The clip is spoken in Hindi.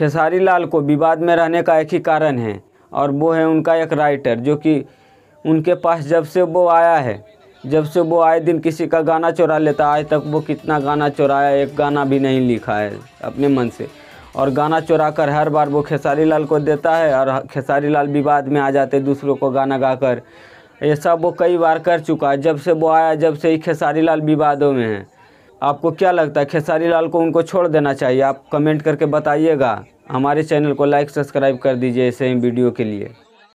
खेसारी लाल को विवाद में रहने का एक ही कारण है और वो है उनका एक राइटर जो कि उनके पास जब से वो आया है जब से वो आए दिन किसी का गाना चुरा लेता आज तक वो कितना गाना चुराया एक गाना भी नहीं लिखा है अपने मन से और गाना चुरा कर हर बार वो खेसारी लाल को देता है और खेसारी लाल विवाद में आ जाते दूसरों को गाना गाकर ऐसा वो कई बार कर चुका है जब से वो आया जब से ही खेसारी लाल विवादों में है आपको क्या लगता है खेसारी लाल को उनको छोड़ देना चाहिए आप कमेंट करके बताइएगा हमारे चैनल को लाइक सब्सक्राइब कर दीजिए ऐसे ही वीडियो के लिए